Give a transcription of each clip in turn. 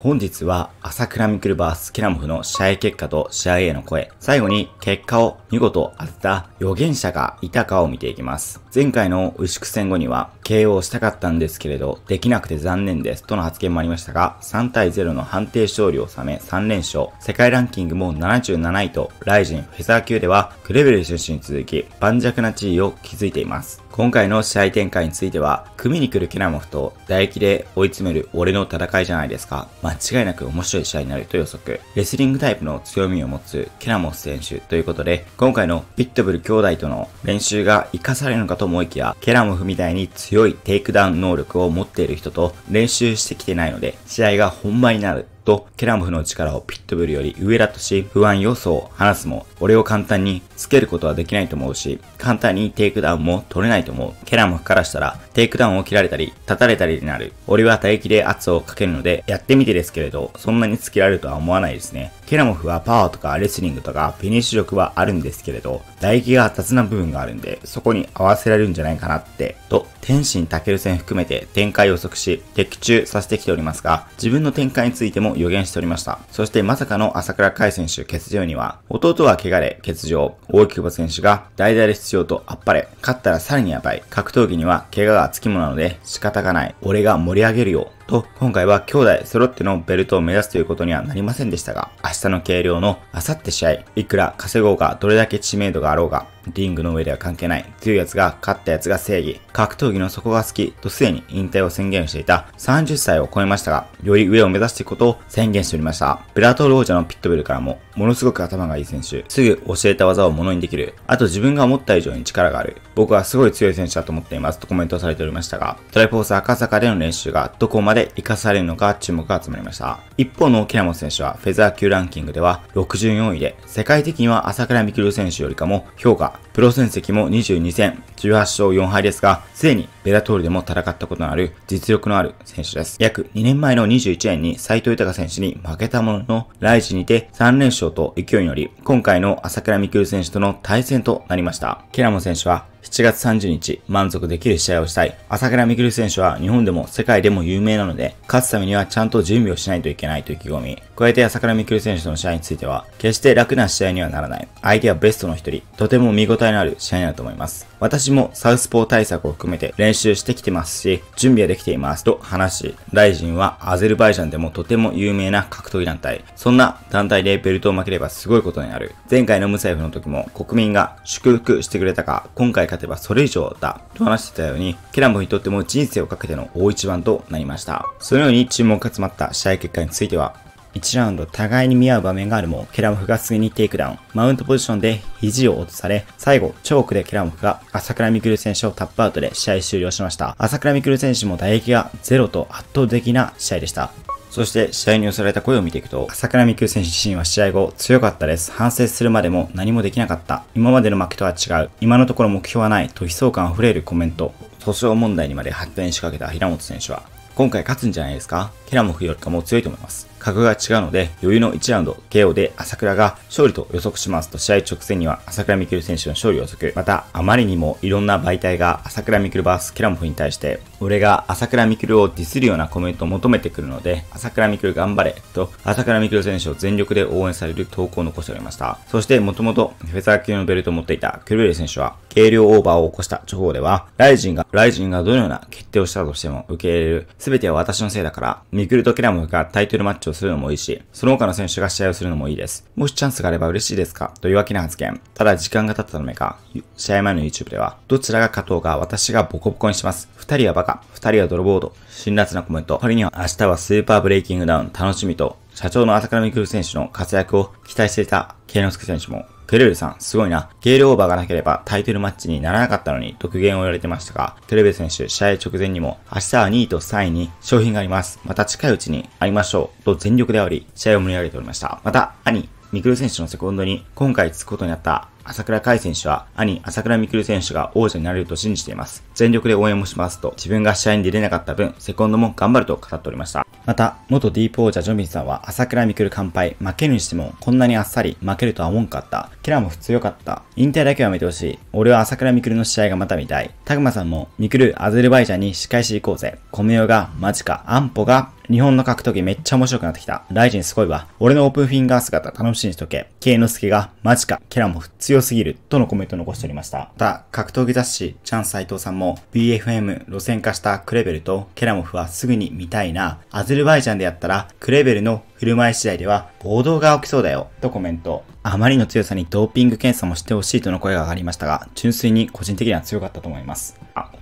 本日は朝倉ミクルバースキラモフの試合結果と試合への声、最後に結果を見事当てた予言者がいたかを見ていきます。前回の牛久戦後には KO をしたかったんですけれど、できなくて残念ですとの発言もありましたが、3対0の判定勝利を収め3連勝、世界ランキングも77位と、ライジンフェザー級ではクレベル出身に続き盤石な地位を築いています。今回の試合展開については、組に来るケラモフと唾液で追い詰める俺の戦いじゃないですか。間違いなく面白い試合になると予測。レスリングタイプの強みを持つケラモフ選手ということで、今回のピットブル兄弟との練習が活かされるのかと思いきや、ケラモフみたいに強いテイクダウン能力を持っている人と練習してきてないので、試合が本番になると、ケラモフの力をピットブルより上だとし、不安要素を話すも、俺を簡単につけることはできないと思うし、簡単にテイクダウンも取れないと思う。ケラモフからしたら、テイクダウンを切られたり、立たれたりになる。俺は唾液で圧をかけるので、やってみてですけれど、そんなにつけられるとは思わないですね。ケラモフはパワーとかレスリングとかフィニッシュ力はあるんですけれど、唾液が雑な部分があるんで、そこに合わせられるんじゃないかなって、と、天心健戦含めて展開を予測し、的中させてきておりますが、自分の展開についても予言しておりました。そしてまさかの朝倉海選手欠場には、弟は怪我で欠場、大木久保選手が代打で出場とあっぱれ、勝ったらさらにやばい、格闘技には怪我がつきものなので仕方がない、俺が盛り上げるよ、と、今回は兄弟揃ってのベルトを目指すということにはなりませんでしたが、明日の計量の明後日試合、いくら稼ごうがどれだけ知名度があろうが、リングの上では関係ない、強い奴が勝った奴が正義、格闘技の底が好き、とすでに引退を宣言していた30歳を超えましたが、より上を目指していくことを宣言しておりました。ブラトル王者のピットブルからも、ものすごく頭がいい選手。すぐ教えた技をものにできる。あと自分が思った以上に力がある。僕はすごい強い選手だと思っていますとコメントされておりましたが、トライフォース赤坂での練習がどこまで活かされるのか注目が集まりました。一方のケラモン選手はフェザー級ランキングでは64位で、世界的には朝倉未来選手よりかも評価、プロ戦績も22戦、18勝4敗ですが、すでにベラトールでも戦ったことのある実力のある選手です。約2年前の21年に斉藤豊選手に負けたものの、ライジにて3連勝と勢いにより、今回の朝倉未来選手との対戦となりました。ケラモ選手は7月30日、満足できる試合をしたい。朝倉未来選手は日本でも世界でも有名なので、勝つためにはちゃんと準備をしないといけないと意気込み。加えて朝倉未来選手との試合については、決して楽な試合にはならない。相手はベストの一人。とても見応えのある試合になると思います。私もサウスポー対策を含めて練習してきてますし、準備はできていますと話し、大臣はアゼルバイジャンでもとても有名な格闘技団体。そんな団体でベルトを負ければすごいことになる。前回のムサイフの時も国民が祝福してくれたか、今回勝てばそれ以上だと話してたように、ケランにとっても人生をかけての大一番となりました。そのように注目が集まった試合結果については、1ラウンド互いに見合う場面があるも、ケラムフがすぐにテイクダウン。マウントポジションで肘を落とされ、最後、チョークでケラムフが朝倉未来選手をタップアウトで試合終了しました。朝倉未来選手も打撃がゼロと圧倒的な試合でした。そして試合に寄せられた声を見ていくと、朝倉未来選手自身は試合後、強かったです。反省するまでも何もできなかった。今までの負けとは違う。今のところ目標はない。と悲壮感あふれるコメント。訴訟問題にまで発展しかけた平本選手は、今回勝つんじゃないですかケラモフよりかも強いと思います。格が違うので、余裕の1ラウンド KO で朝倉が勝利と予測しますと試合直前には朝倉未来選手の勝利を予測。また、あまりにもいろんな媒体が朝倉未来ースキラモフに対して、俺が朝倉未来をディスるようなコメントを求めてくるので、朝倉未来頑張れと、朝倉未来選手を全力で応援される投稿を残しておりました。そして、もともとフェザー級のベルトを持っていたクルベル選手は、軽量オーバーを起こした直後では、ライジンが、ライジンがどのような決定をしたとしても受け入れる。すべては私のせいだから、ミクルとキラモフがタイトルマッチをするのもいいし、その他の選手が試合をするのもいいです。もしチャンスがあれば嬉しいですかというわけな発言。ただ時間が経ったためか、試合前の YouTube では、どちらが勝とうが私がボコボコにします。二人はバカ、二人は泥棒と、辛辣なコメント。これには明日はスーパーブレイキングダウン楽しみと、社長の朝倉未来選手の活躍を期待していた慶之助選手もクルベルさん、すごいな。ゲールオーバーがなければタイトルマッチにならなかったのに独言を言われてましたが、テレベ選手、試合直前にも、明日は2位と3位に商品があります。また近いうちに会いましょう。と全力であり、試合を盛り上げておりました。また、兄、ミクル選手のセコンドに今回つくことになった朝倉海選手は兄朝倉未来選手が王者になれると信じています。全力で応援もしますと自分が試合に出れなかった分セコンドも頑張ると語っておりました。また、元ディープ王者ジョビンさんは朝倉未来乾杯、負けるにしてもこんなにあっさり負けるとは思んかった。キラも普通かった。引退だけはやめてほしい。俺は朝倉未来の試合がまた見たい。タグマさんも、みくる、アゼルバイジャンに仕返し行こうぜ。米代が、マジか、安保が、日本の格闘技めっちゃ面白くなってきた。ライジンすごいわ。俺のオープンフィンガー姿楽しみにしとけ。ケイノスケが、マジか、キャラも強すぎる、とのコメントを残しておりました。また、格闘技雑誌、チャン斎藤さんも、BFM 路線化したクレベルとケラモフはすぐに見たいな。アゼルバイジャンでやったら、クレベルの振る舞い次第では暴動が起きそうだよ、とコメント。あまりの強さにドーピング検査もしてほしいとの声が上がりましたが、純粋に個人的には強かったと思います。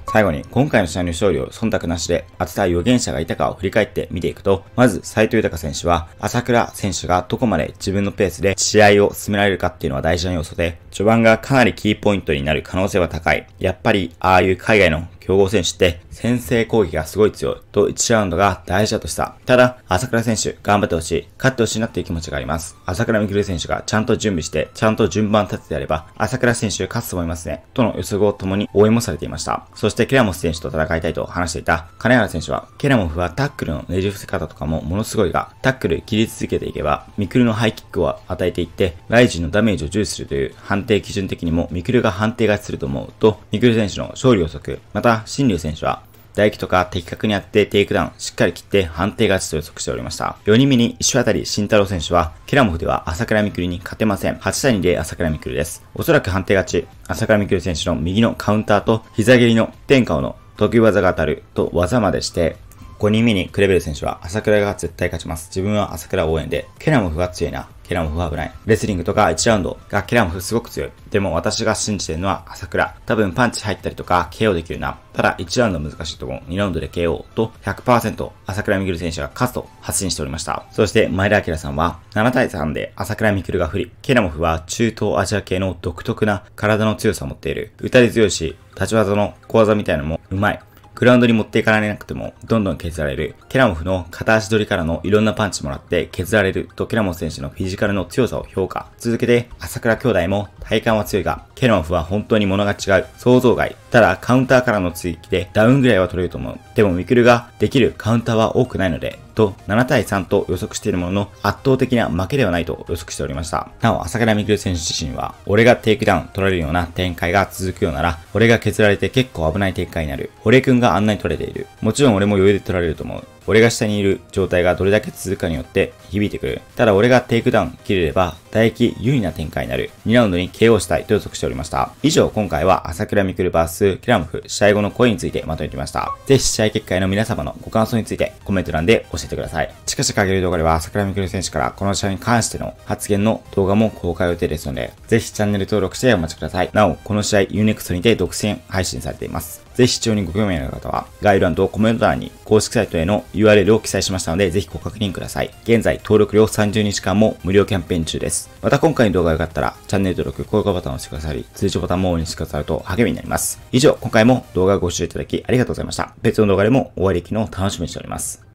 最後に今回の試合の勝利を忖度なしで当てた予言者がいたかを振り返って見ていくと、まず斉藤豊選手は、朝倉選手がどこまで自分のペースで試合を進められるかっていうのは大事な要素で、序盤がかなりキーポイントになる可能性は高い。やっぱり、ああいう海外の強豪選手って先制攻撃がすごい強いと1ラウンドが大事だとした。ただ、朝倉選手頑張ってほしい、勝ってほしいなっていう気持ちがあります。朝倉未来選手がちゃんと準備して、ちゃんと順番立ててやれば、朝倉選手勝つと思いますね、との予測を共に応援もされていました。そしてケラモス選手と戦いたいと話していた金原選手は、ケラモフはタックルのねじ伏せ方とかもものすごいが、タックル切り続けていけば、ミクルのハイキックを与えていって、ライジンのダメージを重視するという判定基準的にもミクルが判定勝ちすると思うと、ミクル選手の勝利予測、また、新竜選手は、唾液とか的確にあってテイクダウン、しっかり切って判定勝ちと予測しておりました。4人目に1渡あたり慎太郎選手は、ケラモフでは朝倉未来に勝てません。8対2で朝倉未来です。おそらく判定勝ち、朝倉未来選手の右のカウンターと膝蹴りの天下をの得意技が当たると技までして、5人目にクレベル選手は朝倉が絶対勝ちます。自分は朝倉応援で、ケラモフが強いな。ケラモフは危ない。レスリングとか1ラウンドがケラモフすごく強い。でも私が信じてるのは朝倉。多分パンチ入ったりとか KO できるな。ただ1ラウンド難しいとう。2ラウンドで KO と100%朝倉みくる選手が勝つと発信しておりました。そして前田明さんは7対3で朝倉みくるが不利。ケラモフは中東アジア系の独特な体の強さを持っている。打たれ強いし、立ち技の小技みたいなのもうまい。グラウンドに持っていかれなくても、どんどん削られる。ケラモフの片足取りからのいろんなパンチもらって削られるとケラモフ選手のフィジカルの強さを評価。続けて、朝倉兄弟も体幹は強いが、ケラモフは本当に物が違う。想像外。ただ、カウンターからの追撃でダウンぐらいは取れると思う。でも、ミクルができるカウンターは多くないので、と7対3と予測しているものの圧倒的な負けではないと予測しておりました。なお、朝倉未来選手自身は、俺がテイクダウン取られるような展開が続くようなら、俺が削られて結構危ない展開になる。堀江くんがあんなに取れている。もちろん俺も余裕で取られると思う。俺が下にいる状態がどれだけ続くかによって響いてくる。ただ俺がテイクダウン切れれば、打撃有利な展開になる。2ラウンドに KO したいと予測しておりました。以上、今回は朝倉未来ース、キラムフ試合後の声についてまとめてみました。ぜひ試合結果への皆様のご感想についてコメント欄で教えてください。近々上げる動画では朝倉未来選手からこの試合に関しての発言の動画も公開予定ですので、ぜひチャンネル登録してお待ちください。なお、この試合 UNEXT にて独占配信されています。ぜひ視聴にご興味ある方は、概要欄とコメント欄に公式サイトへの URL を記載しましたので、ぜひご確認ください。現在、登録料30日間も無料キャンペーン中です。また今回の動画が良かったら、チャンネル登録、高評価ボタンを押してくださり、通知ボタンも応援してくださると励みになります。以上、今回も動画をご視聴いただきありがとうございました。別の動画でもお会いできるのを楽しみにしております。